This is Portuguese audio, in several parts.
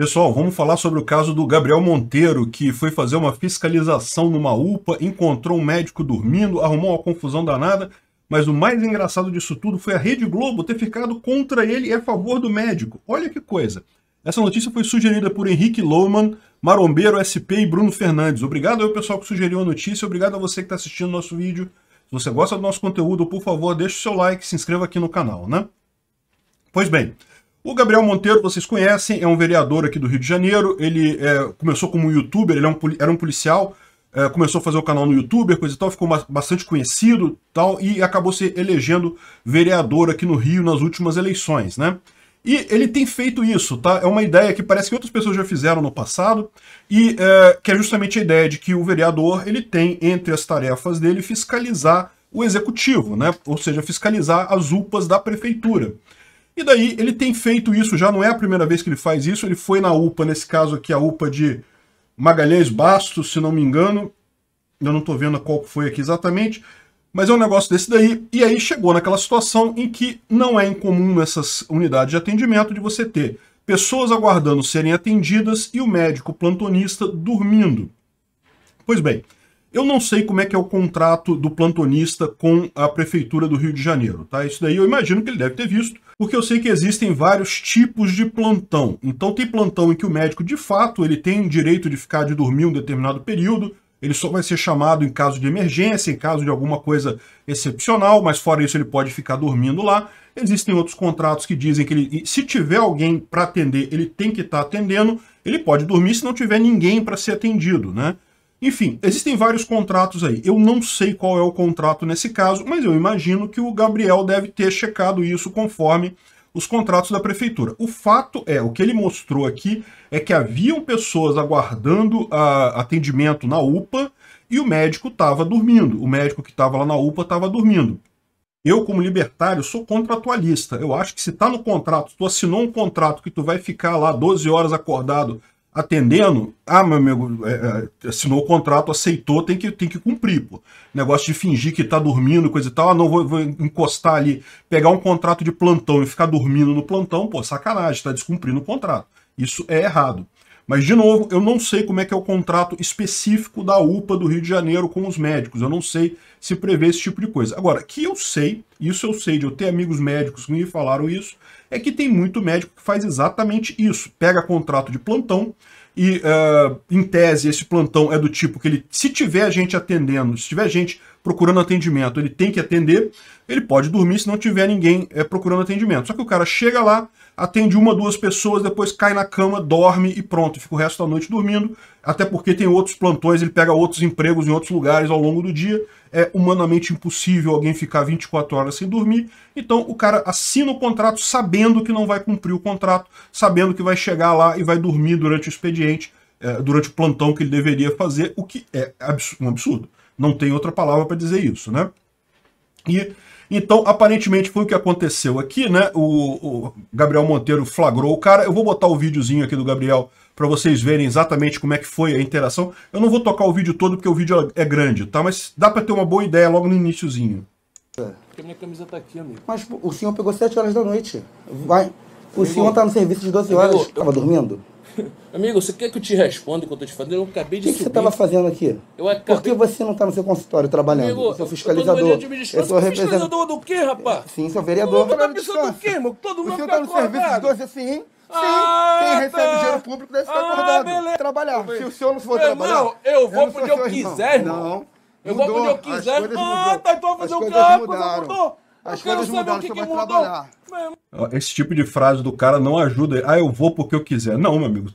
Pessoal, vamos falar sobre o caso do Gabriel Monteiro, que foi fazer uma fiscalização numa UPA, encontrou um médico dormindo, arrumou uma confusão danada, mas o mais engraçado disso tudo foi a Rede Globo ter ficado contra ele e a favor do médico. Olha que coisa! Essa notícia foi sugerida por Henrique Lohmann, Marombeiro SP e Bruno Fernandes. Obrigado ao pessoal que sugeriu a notícia, obrigado a você que está assistindo nosso vídeo. Se você gosta do nosso conteúdo, por favor, deixe o seu like, se inscreva aqui no canal, né? Pois bem, o Gabriel Monteiro, vocês conhecem, é um vereador aqui do Rio de Janeiro. Ele é, começou como youtuber, ele é um, era um policial, é, começou a fazer o canal no YouTube, coisa e tal, ficou bastante conhecido tal, e acabou se elegendo vereador aqui no Rio nas últimas eleições, né? E ele tem feito isso, tá? É uma ideia que parece que outras pessoas já fizeram no passado, e é, que é justamente a ideia de que o vereador ele tem entre as tarefas dele fiscalizar o executivo, né? Ou seja, fiscalizar as UPAs da prefeitura. E daí ele tem feito isso, já não é a primeira vez que ele faz isso, ele foi na UPA, nesse caso aqui, a UPA de Magalhães Bastos, se não me engano, eu não estou vendo qual foi aqui exatamente, mas é um negócio desse daí, e aí chegou naquela situação em que não é incomum nessas unidades de atendimento de você ter pessoas aguardando serem atendidas e o médico plantonista dormindo. Pois bem, eu não sei como é que é o contrato do plantonista com a Prefeitura do Rio de Janeiro, tá? Isso daí eu imagino que ele deve ter visto, porque eu sei que existem vários tipos de plantão. Então tem plantão em que o médico, de fato, ele tem direito de ficar de dormir um determinado período, ele só vai ser chamado em caso de emergência, em caso de alguma coisa excepcional, mas fora isso ele pode ficar dormindo lá. Existem outros contratos que dizem que ele, se tiver alguém para atender, ele tem que estar tá atendendo. Ele pode dormir se não tiver ninguém para ser atendido, né? Enfim, existem vários contratos aí. Eu não sei qual é o contrato nesse caso, mas eu imagino que o Gabriel deve ter checado isso conforme os contratos da prefeitura. O fato é, o que ele mostrou aqui é que haviam pessoas aguardando a, ah, atendimento na UPA e o médico estava dormindo. O médico que estava lá na UPA estava dormindo. Eu, como libertário, sou contratualista. Eu acho que se está no contrato, tu assinou um contrato que tu vai ficar lá 12 horas acordado atendendo, ah, meu amigo, é, é, assinou o contrato, aceitou, tem que, tem que cumprir, pô. Negócio de fingir que tá dormindo, coisa e tal, ah, não, vou, vou, encostar ali, pegar um contrato de plantão e ficar dormindo no plantão, pô, sacanagem, tá descumprindo o contrato. Isso é errado. Mas, de novo, eu não sei como é que é o contrato específico da UPA do Rio de Janeiro com os médicos. Eu não sei se prevê esse tipo de coisa. Agora, que eu sei, isso eu sei de eu ter amigos médicos que me falaram isso, é que tem muito médico que faz exatamente isso. Pega contrato de plantão e, uh, em tese, esse plantão é do tipo que ele, se tiver gente atendendo, se tiver gente procurando atendimento, ele tem que atender, ele pode dormir se não tiver ninguém é, procurando atendimento. Só que o cara chega lá, atende uma, duas pessoas, depois cai na cama, dorme e pronto, fica o resto da noite dormindo, até porque tem outros plantões, ele pega outros empregos em outros lugares ao longo do dia, é humanamente impossível alguém ficar 24 horas sem dormir, então o cara assina o contrato sabendo que não vai cumprir o contrato, sabendo que vai chegar lá e vai dormir durante o expediente, é, durante o plantão que ele deveria fazer, o que é um absurdo. Não tem outra palavra para dizer isso, né? E então, aparentemente foi o que aconteceu aqui, né? O, o, Gabriel Monteiro flagrou o cara. Eu vou botar o videozinho aqui do Gabriel para vocês verem exatamente como é que foi a interação. Eu não vou tocar o vídeo todo porque o vídeo é grande, tá? Mas dá para ter uma boa ideia logo no iníciozinho. É. Porque minha camisa tá aqui, amigo. Mas o senhor pegou 7 horas da noite. Vai, o Amigo, senhor está no serviço de 12 horas. Tava dormindo? Amigo, você quer que eu te responda o que eu tô te fazendo? Eu acabei de O que, que você estava fazendo aqui? Eu acabei... Por que você não está no seu consultório trabalhando? Amigo, eu sou fiscalizador. Eu, eu sou representante. Fiscalizador do quê, rapaz? Sim, sou vereador. Todo mundo está do quê, irmão? Todo mundo está O senhor está tá no serviço de 12 assim? Sim, ah, quem recebe tá. dinheiro público deve estar ah, acordado. Beleza. Trabalhar. Se o senhor não for irmão, trabalhar... Não, eu vou porque eu quiser, irmão. Não. Eu vou quando eu quiser. Ah, tá, então fazer o carro, ah, mudou. As coisas mudaram, você que vai mudou. trabalhar. Esse tipo de frase do cara não ajuda. Ah, eu vou porque eu quiser. Não, meu amigo,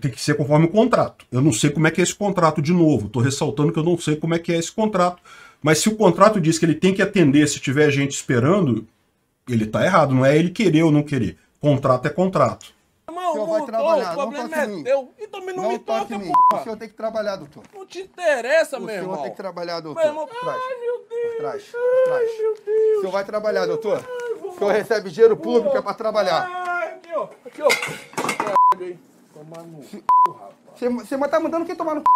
tem que ser conforme o contrato. Eu não sei como é que é esse contrato de novo. Tô ressaltando que eu não sei como é que é esse contrato. Mas se o contrato diz que ele tem que atender se tiver gente esperando, ele tá errado. Não é ele querer ou não querer. Contrato é contrato. Irmão, o senhor vai trabalhar, o problema não toque é teu. Então e também não, não me toque, toque porra. O senhor tem que trabalhar, doutor. Não te interessa, o meu irmão. O senhor tem que trabalhar, doutor. Meu irmão, ai, meu trás. Por trás. Ai, meu Deus. O senhor vai trabalhar, doutor. o senhor recebe dinheiro público, é pra trabalhar. Ai, aqui, ó. Aqui, ó. Caralho, no c, rapaz. Você tá mandando quem tomar no c?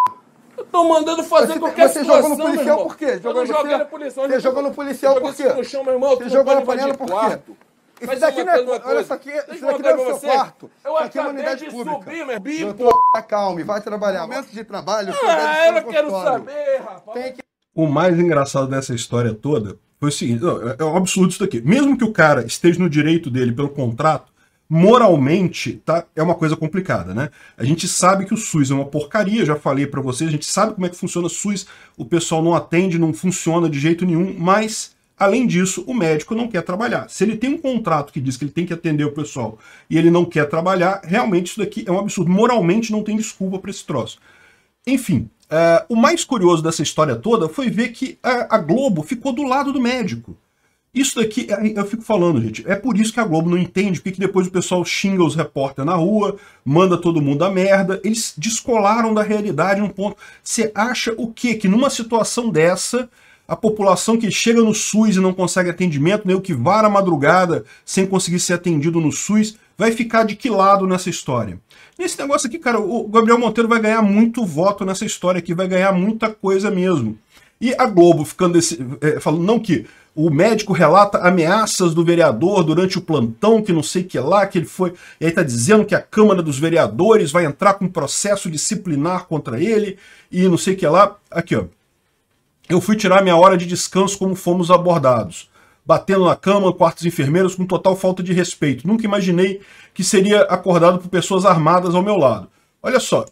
Eu tô mandando fazer você, tá- qualquer você Você jogou no policial por quê? Jogou você, no policial. Você jogou no policial por quê? No chão, meu irmão, você jogou na panela por quê? Isso Mas daqui não é, olha isso aqui, é- isso daqui não é seu quarto. Eu isso aqui é uma de pública. subir, meu bico. Doutor, acalme, tá vai trabalhar. Momento de tá trabalho. Ah, eu não quero saber, rapaz. Tem que o mais engraçado dessa história toda foi o seguinte: não, é, é um absurdo isso daqui. Mesmo que o cara esteja no direito dele pelo contrato, moralmente tá, é uma coisa complicada, né? A gente sabe que o SUS é uma porcaria, já falei para vocês, a gente sabe como é que funciona o SUS, o pessoal não atende, não funciona de jeito nenhum, mas além disso, o médico não quer trabalhar. Se ele tem um contrato que diz que ele tem que atender o pessoal e ele não quer trabalhar, realmente isso daqui é um absurdo. Moralmente não tem desculpa para esse troço. Enfim, Uh, o mais curioso dessa história toda foi ver que a, a, Globo ficou do lado do médico. Isso daqui, é, eu fico falando, gente, é por isso que a Globo não entende, porque depois o pessoal xinga os repórter na rua, manda todo mundo a merda, eles descolaram da realidade um ponto. Você acha o quê? Que numa situação dessa, a população que chega no SUS e não consegue atendimento, nem o que vara a madrugada sem conseguir ser atendido no SUS, vai ficar de que lado nessa história? Esse negócio aqui, cara, o Gabriel Monteiro vai ganhar muito voto nessa história aqui, vai ganhar muita coisa mesmo. E a Globo ficando esse, é, falando, não que o médico relata ameaças do vereador durante o plantão, que não sei que lá, que ele foi. E aí tá dizendo que a Câmara dos Vereadores vai entrar com processo disciplinar contra ele e não sei que lá. Aqui, ó. Eu fui tirar minha hora de descanso como fomos abordados batendo na cama, quartos enfermeiros, com total falta de respeito. Nunca imaginei que seria acordado por pessoas armadas ao meu lado. Olha só,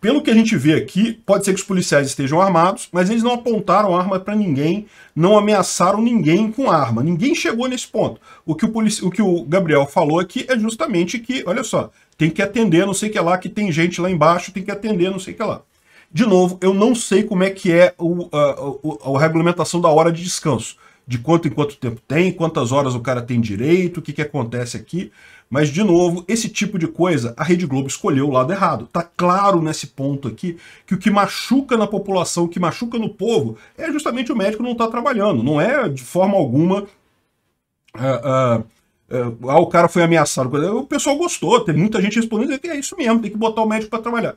pelo que a gente vê aqui, pode ser que os policiais estejam armados, mas eles não apontaram arma para ninguém, não ameaçaram ninguém com arma. Ninguém chegou nesse ponto. O que o, polici o que o Gabriel falou aqui é justamente que, olha só, tem que atender, não sei o que lá, que tem gente lá embaixo, tem que atender, não sei o que lá. De novo, eu não sei como é que é o, a, a, a, a regulamentação da hora de descanso de quanto em quanto tempo tem, quantas horas o cara tem direito, o que, que acontece aqui. Mas, de novo, esse tipo de coisa, a Rede Globo escolheu o lado errado. Tá claro nesse ponto aqui que o que machuca na população, o que machuca no povo, é justamente o médico não estar tá trabalhando. Não é, de forma alguma, ah, ah, ah, ah, o cara foi ameaçado. O pessoal gostou, tem muita gente respondendo é que é isso mesmo, tem que botar o médico para trabalhar.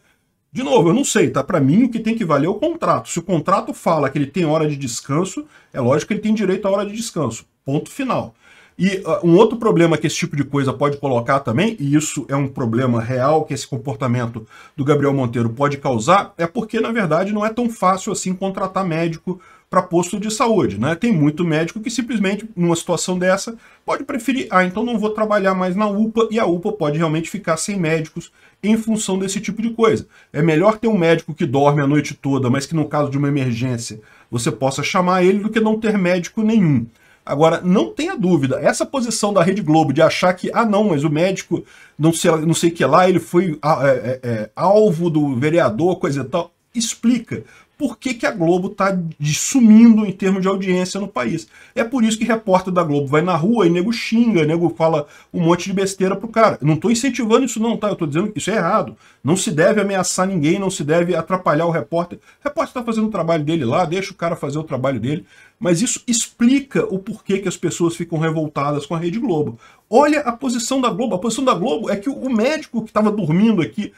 De novo, eu não sei, tá? Para mim, o que tem que valer é o contrato. Se o contrato fala que ele tem hora de descanso, é lógico que ele tem direito à hora de descanso. Ponto final. E uh, um outro problema que esse tipo de coisa pode colocar também, e isso é um problema real que esse comportamento do Gabriel Monteiro pode causar, é porque, na verdade, não é tão fácil assim contratar médico para posto de saúde, né? Tem muito médico que simplesmente, numa situação dessa, pode preferir, ah, então não vou trabalhar mais na UPA, e a UPA pode realmente ficar sem médicos em função desse tipo de coisa. É melhor ter um médico que dorme a noite toda, mas que no caso de uma emergência você possa chamar ele, do que não ter médico nenhum. Agora, não tenha dúvida, essa posição da Rede Globo de achar que, ah, não, mas o médico, não sei, não sei que lá, ele foi ah, é, é, é, alvo do vereador, coisa e tal, explica por que, que a Globo está sumindo em termos de audiência no país. É por isso que repórter da Globo vai na rua e nego xinga, nego fala um monte de besteira pro cara. Não estou incentivando isso não, tá? Eu estou dizendo que isso é errado. Não se deve ameaçar ninguém, não se deve atrapalhar o repórter. O repórter está fazendo o trabalho dele lá, deixa o cara fazer o trabalho dele. Mas isso explica o porquê que as pessoas ficam revoltadas com a Rede Globo. Olha a posição da Globo. A posição da Globo é que o médico que estava dormindo aqui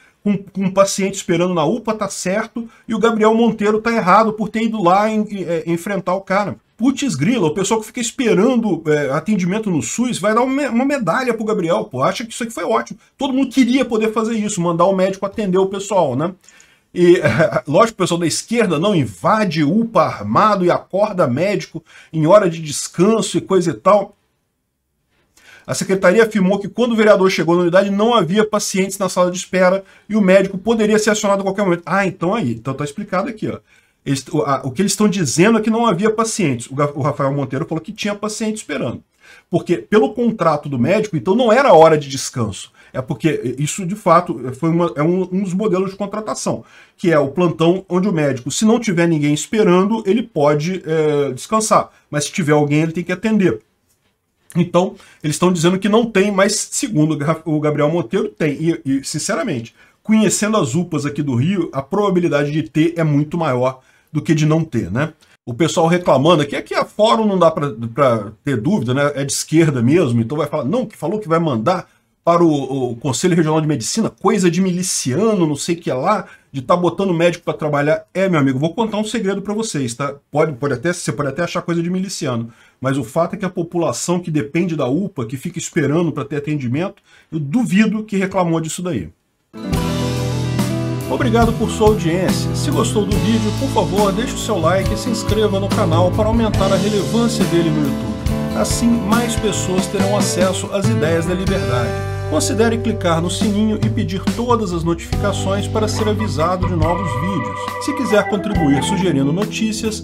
com, um paciente esperando na UPA tá certo e o Gabriel Monteiro tá errado por ter ido lá em, é, enfrentar o cara. Putz grila, o pessoal que fica esperando é, atendimento no SUS vai dar uma, uma medalha pro Gabriel, pô, acha que isso aqui foi ótimo. Todo mundo queria poder fazer isso, mandar o médico atender o pessoal, né? E, lógico, o pessoal da esquerda não invade UPA armado e acorda médico em hora de descanso e coisa e tal. A secretaria afirmou que quando o vereador chegou na unidade não havia pacientes na sala de espera e o médico poderia ser acionado a qualquer momento. Ah, então aí, então tá explicado aqui, ó. Eles, o, a, o, que eles estão dizendo é que não havia pacientes. O, o Rafael Monteiro falou que tinha paciente esperando. Porque pelo contrato do médico, então não era hora de descanso. É porque isso, de fato, foi uma, é um, um, dos modelos de contratação, que é o plantão onde o médico, se não tiver ninguém esperando, ele pode é, descansar. Mas se tiver alguém, ele tem que atender. Então, eles estão dizendo que não tem, mas segundo o Gabriel Monteiro, tem. E, e, sinceramente, conhecendo as UPAs aqui do Rio, a probabilidade de ter é muito maior do que de não ter, né? O pessoal reclamando aqui, é que a fórum não dá para ter dúvida, né? É de esquerda mesmo, então vai falar, não, que falou que vai mandar para o, o Conselho Regional de Medicina, coisa de miliciano, não sei o que é lá de estar tá botando médico para trabalhar. É, meu amigo, vou contar um segredo para vocês, tá? Pode, pode até, você pode até achar coisa de miliciano, mas o fato é que a população que depende da UPA, que fica esperando para ter atendimento, eu duvido que reclamou disso daí. Obrigado por sua audiência. Se gostou do vídeo, por favor, deixe o seu like e se inscreva no canal para aumentar a relevância dele no YouTube. Assim, mais pessoas terão acesso às ideias da liberdade considere clicar no sininho e pedir todas as notificações para ser avisado de novos vídeos. Se quiser contribuir sugerindo notícias,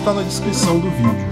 está na descrição do vídeo.